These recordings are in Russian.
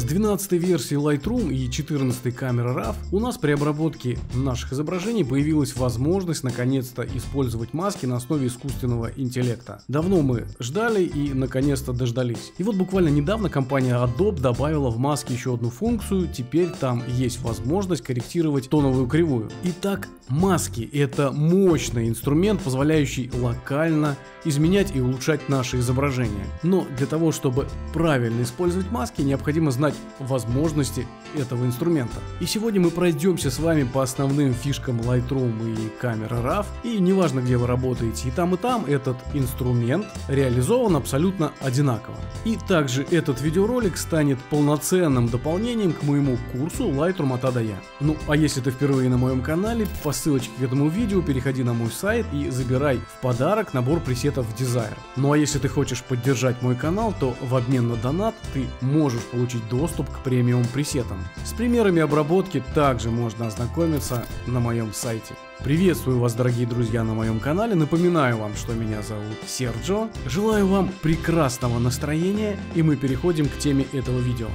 С 12 версии Lightroom и 14 камеры RAW у нас при обработке наших изображений появилась возможность наконец-то использовать маски на основе искусственного интеллекта. Давно мы ждали и наконец-то дождались. И вот буквально недавно компания Adobe добавила в маски еще одну функцию, теперь там есть возможность корректировать тоновую кривую. Итак, маски — это мощный инструмент, позволяющий локально изменять и улучшать наши изображения. Но для того, чтобы правильно использовать маски, необходимо знать понимать возможности этого инструмента. И сегодня мы пройдемся с вами по основным фишкам Lightroom и камеры RAW. И неважно, где вы работаете, и там, и там этот инструмент реализован абсолютно одинаково. И также этот видеоролик станет полноценным дополнением к моему курсу Lightroom от А до Я. Ну, а если ты впервые на моем канале, по ссылочке к этому видео переходи на мой сайт и забирай в подарок набор пресетов Desire. Ну а если ты хочешь поддержать мой канал, то в обмен на донат ты можешь получить доступ доступ к премиум пресетам. С примерами обработки также можно ознакомиться на моем сайте. Приветствую вас, дорогие друзья, на моем канале. Напоминаю вам, что меня зовут Серджо. Желаю вам прекрасного настроения, и мы переходим к теме этого видео.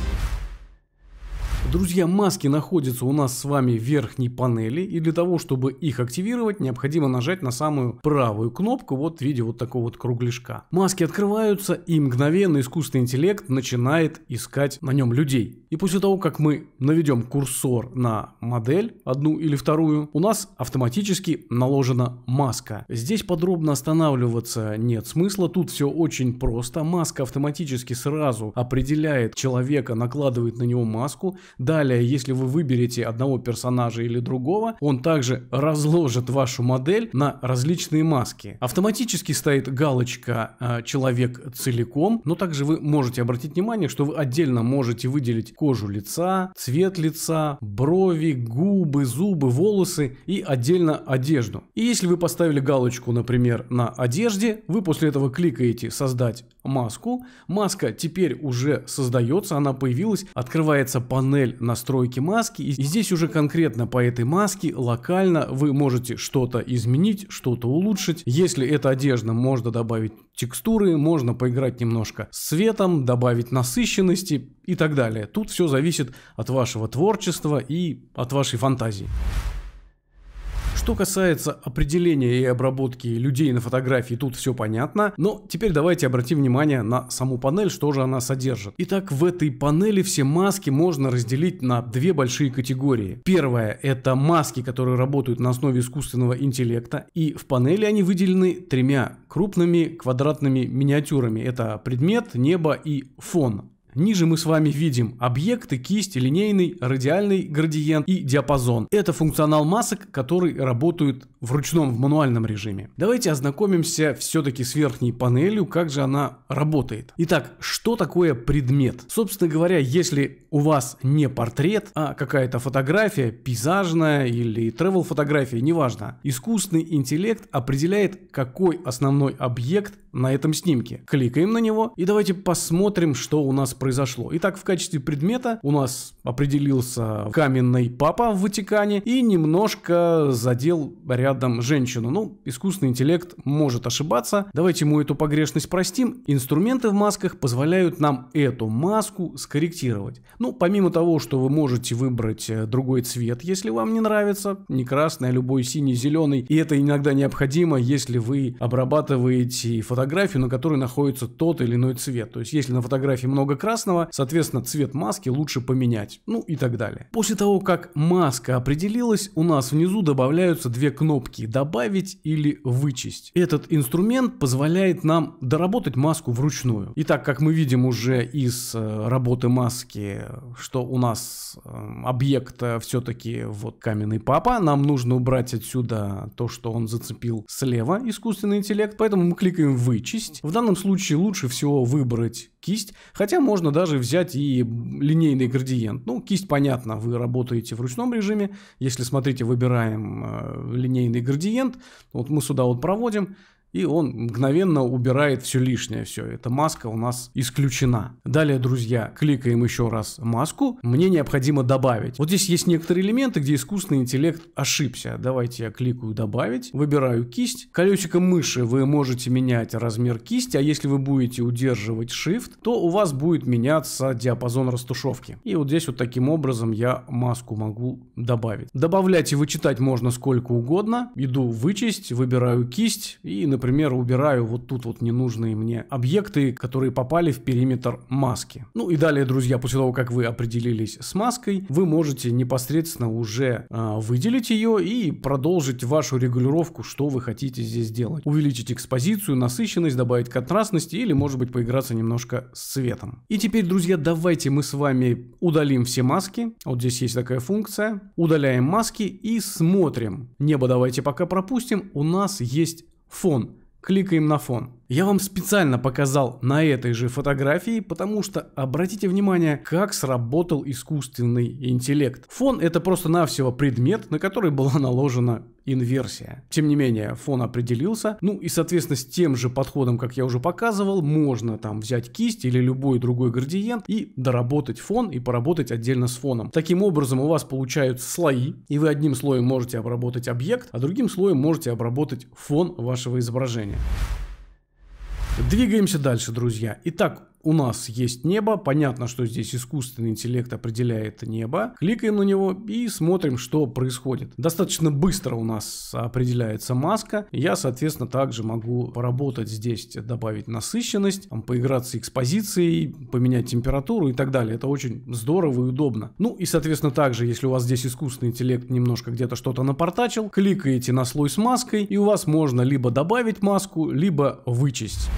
Друзья, маски находятся у нас с вами в верхней панели, и для того, чтобы их активировать, необходимо нажать на самую правую кнопку, вот в виде вот такого вот кругляшка. Маски открываются, и мгновенно искусственный интеллект начинает искать на нем людей. И после того, как мы наведем курсор на модель, одну или вторую, у нас автоматически наложена маска. Здесь подробно останавливаться нет смысла, тут все очень просто. Маска автоматически сразу определяет человека, накладывает на него маску, Далее, если вы выберете одного персонажа или другого, он также разложит вашу модель на различные маски. Автоматически стоит галочка э, «Человек целиком», но также вы можете обратить внимание, что вы отдельно можете выделить кожу лица, цвет лица, брови, губы, зубы, волосы и отдельно одежду. И если вы поставили галочку, например, на одежде, вы после этого кликаете «Создать маску. Маска теперь уже создается, она появилась, открывается панель настройки маски, и здесь уже конкретно по этой маске локально вы можете что-то изменить, что-то улучшить. Если это одежда, можно добавить текстуры, можно поиграть немножко с цветом, добавить насыщенности и так далее. Тут все зависит от вашего творчества и от вашей фантазии. Что касается определения и обработки людей на фотографии, тут все понятно. Но теперь давайте обратим внимание на саму панель, что же она содержит. Итак, в этой панели все маски можно разделить на две большие категории. Первая – это маски, которые работают на основе искусственного интеллекта. И в панели они выделены тремя крупными квадратными миниатюрами. Это предмет, небо и фон. Ниже мы с вами видим объекты, кисть, линейный, радиальный градиент и диапазон. Это функционал масок, который работает в ручном, в мануальном режиме. Давайте ознакомимся все-таки с верхней панелью, как же она работает. Итак, что такое предмет? Собственно говоря, если у вас не портрет, а какая-то фотография, пейзажная или travel фотография, неважно. Искусственный интеллект определяет, какой основной объект на этом снимке. Кликаем на него и давайте посмотрим, что у нас произошло. Итак, в качестве предмета у нас определился каменный папа в Ватикане и немножко задел рядом женщину. Ну, искусственный интеллект может ошибаться. Давайте ему эту погрешность простим. Инструменты в масках позволяют нам эту маску скорректировать. Ну, помимо того, что вы можете выбрать э, другой цвет, если вам не нравится, не красный, а любой синий, зеленый, и это иногда необходимо, если вы обрабатываете фотографию, на которой находится тот или иной цвет. То есть, если на фотографии много красного, соответственно, цвет маски лучше поменять, ну и так далее. После того, как маска определилась, у нас внизу добавляются две кнопки «Добавить» или «Вычесть». Этот инструмент позволяет нам доработать маску вручную. И так как мы видим уже из э, работы маски что у нас эм, объект э, все-таки вот каменный папа, нам нужно убрать отсюда то, что он зацепил слева, искусственный интеллект, поэтому мы кликаем «Вычесть». В данном случае лучше всего выбрать кисть, хотя можно даже взять и линейный градиент. Ну, кисть, понятно, вы работаете в ручном режиме, если, смотрите, выбираем э, линейный градиент, вот мы сюда вот проводим, и он мгновенно убирает все лишнее, все. Эта маска у нас исключена. Далее, друзья, кликаем еще раз маску. Мне необходимо добавить. Вот здесь есть некоторые элементы, где искусственный интеллект ошибся. Давайте я кликаю добавить, выбираю кисть. Колесиком мыши вы можете менять размер кисти, а если вы будете удерживать Shift, то у вас будет меняться диапазон растушевки. И вот здесь вот таким образом я маску могу добавить. Добавлять и вычитать можно сколько угодно. Иду вычесть, выбираю кисть и, например, например, убираю вот тут вот ненужные мне объекты, которые попали в периметр маски. Ну и далее, друзья, после того, как вы определились с маской, вы можете непосредственно уже э, выделить ее и продолжить вашу регулировку, что вы хотите здесь делать. Увеличить экспозицию, насыщенность, добавить контрастности или, может быть, поиграться немножко с цветом. И теперь, друзья, давайте мы с вами удалим все маски. Вот здесь есть такая функция. Удаляем маски и смотрим. Небо давайте пока пропустим. У нас есть Фон. Кликаем на фон. Я вам специально показал на этой же фотографии, потому что обратите внимание, как сработал искусственный интеллект. Фон это просто-навсего предмет, на который была наложена инверсия. Тем не менее, фон определился. Ну и, соответственно, с тем же подходом, как я уже показывал, можно там взять кисть или любой другой градиент и доработать фон и поработать отдельно с фоном. Таким образом, у вас получаются слои, и вы одним слоем можете обработать объект, а другим слоем можете обработать фон вашего изображения. Двигаемся дальше, друзья. Итак, у нас есть небо, понятно, что здесь искусственный интеллект определяет небо. Кликаем на него и смотрим, что происходит. Достаточно быстро у нас определяется маска. Я, соответственно, также могу поработать здесь, добавить насыщенность, там, поиграться экспозицией, поменять температуру и так далее. Это очень здорово и удобно. Ну и, соответственно, также, если у вас здесь искусственный интеллект немножко где-то что-то напортачил, кликаете на слой с маской и у вас можно либо добавить маску, либо вычесть.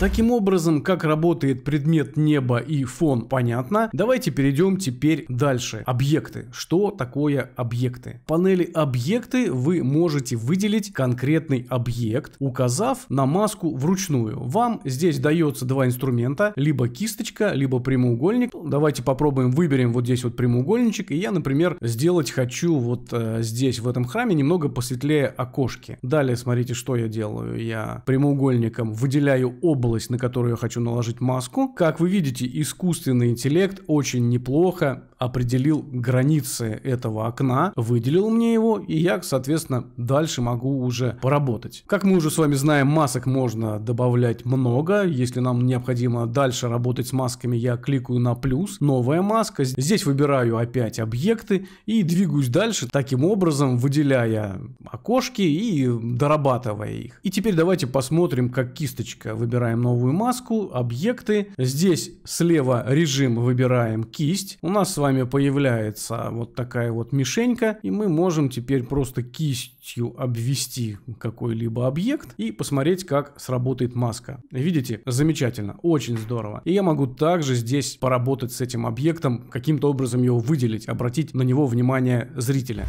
Таким образом, как работает предмет неба и фон понятно, давайте перейдем теперь дальше. Объекты. Что такое объекты? В панели объекты вы можете выделить конкретный объект, указав на маску вручную. Вам здесь дается два инструмента, либо кисточка, либо прямоугольник. Давайте попробуем, выберем вот здесь вот прямоугольничек, и я, например, сделать хочу вот э, здесь, в этом храме, немного посветлее окошки. Далее смотрите, что я делаю. Я прямоугольником выделяю оба область, на которую я хочу наложить маску. Как вы видите, искусственный интеллект очень неплохо определил границы этого окна, выделил мне его, и я, соответственно, дальше могу уже поработать. Как мы уже с вами знаем, масок можно добавлять много. Если нам необходимо дальше работать с масками, я кликаю на плюс, новая маска. Здесь выбираю опять объекты и двигаюсь дальше, таким образом выделяя окошки и дорабатывая их. И теперь давайте посмотрим, как кисточка. Выбираем новую маску, объекты. Здесь слева режим выбираем кисть. У нас с вами появляется вот такая вот мишенька, и мы можем теперь просто кистью обвести какой-либо объект и посмотреть, как сработает маска. Видите? Замечательно, очень здорово. И я могу также здесь поработать с этим объектом, каким-то образом его выделить, обратить на него внимание зрителя.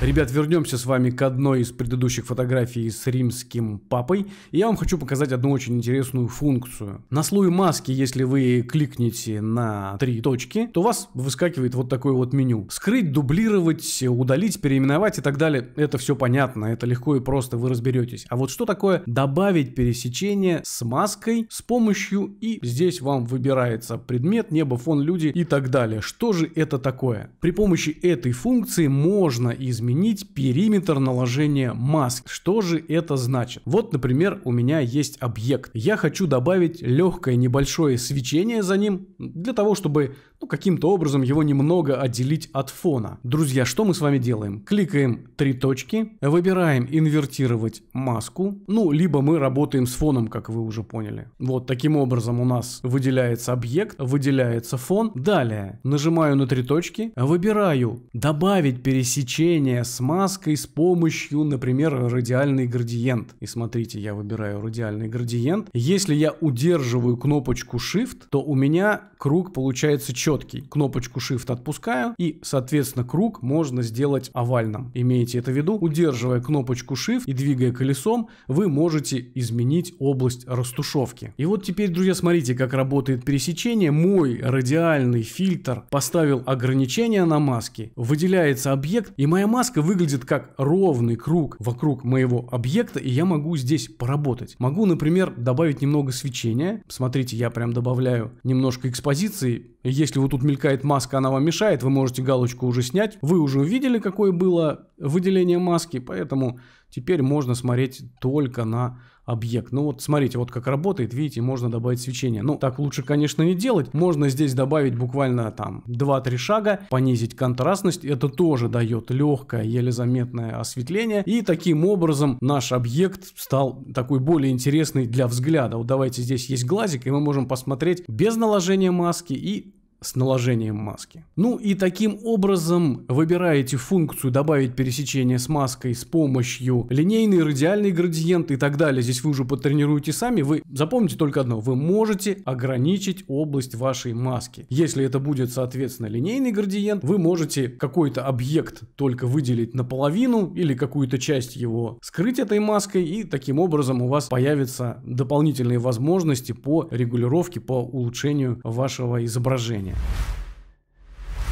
Ребят, вернемся с вами к одной из предыдущих фотографий с римским папой. И я вам хочу показать одну очень интересную функцию. На слое маски, если вы кликните на три точки, то у вас выскакивает вот такое вот меню. Скрыть, дублировать, удалить, переименовать и так далее. Это все понятно, это легко и просто, вы разберетесь. А вот что такое добавить пересечение с маской с помощью и здесь вам выбирается предмет, небо, фон, люди и так далее. Что же это такое? При помощи этой функции можно изменить изменить периметр наложения маск. Что же это значит? Вот, например, у меня есть объект. Я хочу добавить легкое небольшое свечение за ним, для того, чтобы ну, каким-то образом его немного отделить от фона. Друзья, что мы с вами делаем? Кликаем три точки, выбираем инвертировать маску, ну, либо мы работаем с фоном, как вы уже поняли. Вот таким образом у нас выделяется объект, выделяется фон. Далее нажимаю на три точки, выбираю добавить пересечение с маской с помощью, например, радиальный градиент. И смотрите, я выбираю радиальный градиент. Если я удерживаю кнопочку Shift, то у меня круг получается черный четкий. Кнопочку Shift отпускаю и, соответственно, круг можно сделать овальным. Имейте это в виду. Удерживая кнопочку Shift и двигая колесом, вы можете изменить область растушевки. И вот теперь, друзья, смотрите, как работает пересечение. Мой радиальный фильтр поставил ограничение на маске, выделяется объект, и моя маска выглядит как ровный круг вокруг моего объекта, и я могу здесь поработать. Могу, например, добавить немного свечения. Смотрите, я прям добавляю немножко экспозиции. Если если вот тут мелькает маска, она вам мешает, вы можете галочку уже снять. Вы уже увидели, какое было выделение маски, поэтому теперь можно смотреть только на объект. Ну вот смотрите, вот как работает, видите, можно добавить свечение. Ну так лучше, конечно, не делать. Можно здесь добавить буквально там 2-3 шага, понизить контрастность. Это тоже дает легкое, еле заметное осветление. И таким образом наш объект стал такой более интересный для взгляда. Вот давайте здесь есть глазик, и мы можем посмотреть без наложения маски и с наложением маски. Ну и таким образом выбираете функцию добавить пересечение с маской с помощью линейный, радиальный градиент и так далее. Здесь вы уже потренируете сами. Вы запомните только одно. Вы можете ограничить область вашей маски. Если это будет, соответственно, линейный градиент, вы можете какой-то объект только выделить наполовину или какую-то часть его скрыть этой маской и таким образом у вас появятся дополнительные возможности по регулировке, по улучшению вашего изображения движения.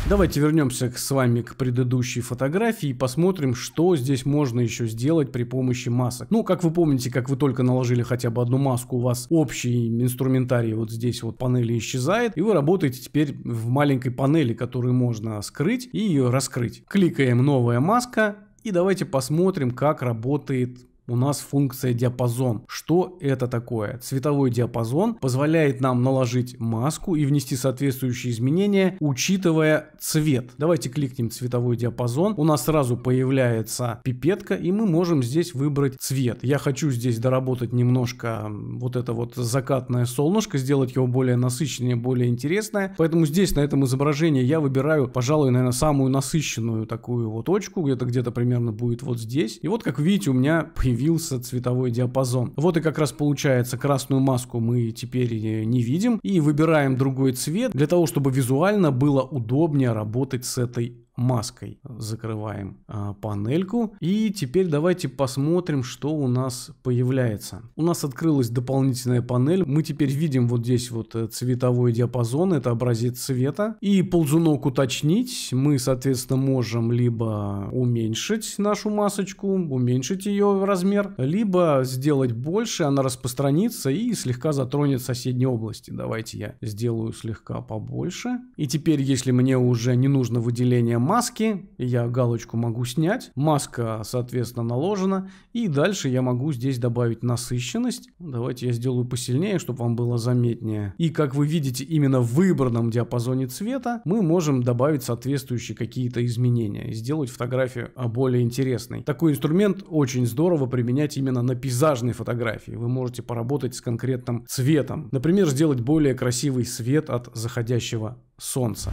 Давайте вернемся с вами к предыдущей фотографии и посмотрим, что здесь можно еще сделать при помощи масок. Ну, как вы помните, как вы только наложили хотя бы одну маску, у вас общий инструментарий вот здесь вот панели исчезает, и вы работаете теперь в маленькой панели, которую можно скрыть и ее раскрыть. Кликаем «Новая маска», и давайте посмотрим, как работает у нас функция диапазон. Что это такое? Цветовой диапазон позволяет нам наложить маску и внести соответствующие изменения, учитывая цвет. Давайте кликнем цветовой диапазон. У нас сразу появляется пипетка, и мы можем здесь выбрать цвет. Я хочу здесь доработать немножко вот это вот закатное солнышко, сделать его более насыщеннее, более интересное. Поэтому здесь на этом изображении я выбираю, пожалуй, наверное, самую насыщенную такую вот точку, где-то где-то примерно будет вот здесь. И вот, как видите, у меня появилась появился цветовой диапазон. Вот и как раз получается, красную маску мы теперь э, не видим и выбираем другой цвет для того, чтобы визуально было удобнее работать с этой маской закрываем а, панельку. И теперь давайте посмотрим, что у нас появляется. У нас открылась дополнительная панель. Мы теперь видим вот здесь вот э, цветовой диапазон, это образец цвета. И ползунок уточнить мы, соответственно, можем либо уменьшить нашу масочку, уменьшить ее размер, либо сделать больше, она распространится и слегка затронет соседние области. Давайте я сделаю слегка побольше. И теперь, если мне уже не нужно выделение маски, я галочку могу снять, маска, соответственно, наложена, и дальше я могу здесь добавить насыщенность. Давайте я сделаю посильнее, чтобы вам было заметнее. И как вы видите, именно в выбранном диапазоне цвета мы можем добавить соответствующие какие-то изменения и сделать фотографию более интересной. Такой инструмент очень здорово применять именно на пейзажной фотографии. Вы можете поработать с конкретным цветом. Например, сделать более красивый свет от заходящего солнца.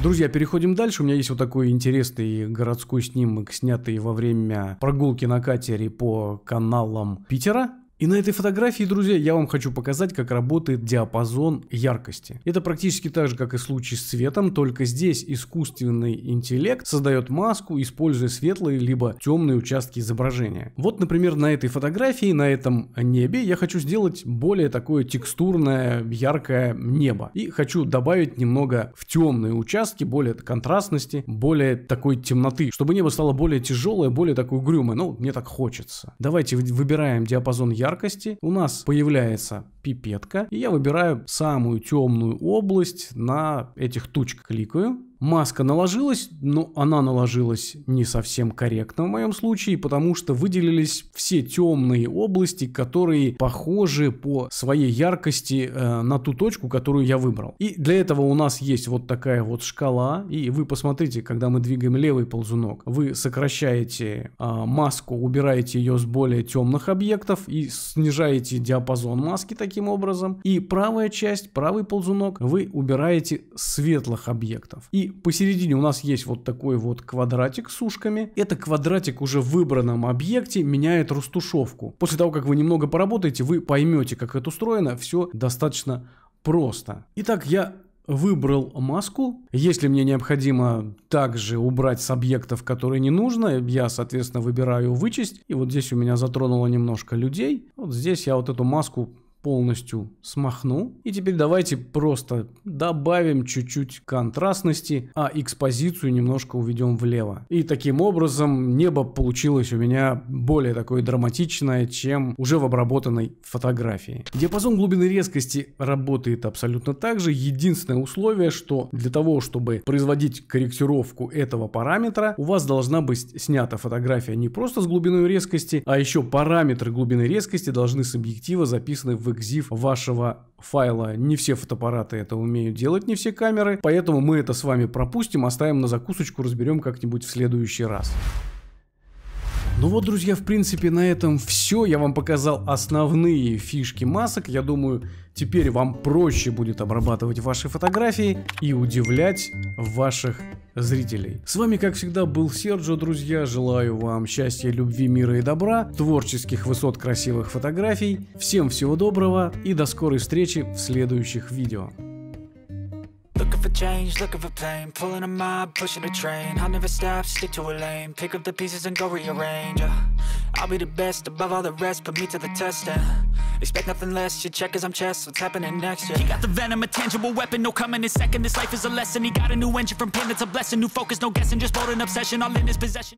Друзья, переходим дальше. У меня есть вот такой интересный городской снимок, снятый во время прогулки на катере по каналам Питера. И на этой фотографии, друзья, я вам хочу показать, как работает диапазон яркости. Это практически так же, как и в случае с цветом, только здесь искусственный интеллект создает маску, используя светлые либо темные участки изображения. Вот, например, на этой фотографии, на этом небе я хочу сделать более такое текстурное, яркое небо. И хочу добавить немного в темные участки, более контрастности, более такой темноты, чтобы небо стало более тяжелое, более такое угрюмое. Ну, мне так хочется. Давайте выбираем диапазон яркости яркости у нас появляется пипетка, и я выбираю самую темную область на этих тучках, кликаю, Маска наложилась, но она наложилась не совсем корректно в моем случае, потому что выделились все темные области, которые похожи по своей яркости э, на ту точку, которую я выбрал. И для этого у нас есть вот такая вот шкала, и вы посмотрите, когда мы двигаем левый ползунок, вы сокращаете э, маску, убираете ее с более темных объектов и снижаете диапазон маски таким образом. И правая часть, правый ползунок, вы убираете светлых объектов. И посередине у нас есть вот такой вот квадратик с ушками. Это квадратик уже в выбранном объекте меняет растушевку. После того, как вы немного поработаете, вы поймете, как это устроено. Все достаточно просто. Итак, я выбрал маску. Если мне необходимо также убрать с объектов, которые не нужно, я, соответственно, выбираю вычесть. И вот здесь у меня затронуло немножко людей. Вот здесь я вот эту маску полностью смахну. И теперь давайте просто добавим чуть-чуть контрастности, а экспозицию немножко уведем влево. И таким образом небо получилось у меня более такое драматичное, чем уже в обработанной фотографии. Диапазон глубины резкости работает абсолютно так же. Единственное условие, что для того, чтобы производить корректировку этого параметра, у вас должна быть снята фотография не просто с глубиной резкости, а еще параметры глубины резкости должны с объектива записаны в экзив вашего файла. Не все фотоаппараты это умеют делать, не все камеры, поэтому мы это с вами пропустим, оставим на закусочку, разберем как-нибудь в следующий раз. Ну вот, друзья, в принципе, на этом все. Я вам показал основные фишки масок. Я думаю, теперь вам проще будет обрабатывать ваши фотографии и удивлять ваших зрителей. С вами, как всегда, был Серджо, друзья. Желаю вам счастья, любви, мира и добра, творческих высот красивых фотографий. Всем всего доброго и до скорой встречи в следующих видео. Looking for change, looking for pain Pulling a mob, pushing a train I'll never stop, stick to a lane Pick up the pieces and go rearrange, yeah. I'll be the best above all the rest, put me to the test and Expect nothing less, you check as I'm chess, what's happening next, yeah. He got the venom, a tangible weapon, no coming in second This life is a lesson, he got a new engine from pain, that's a blessing New focus, no guessing, just bold an obsession, all in his possession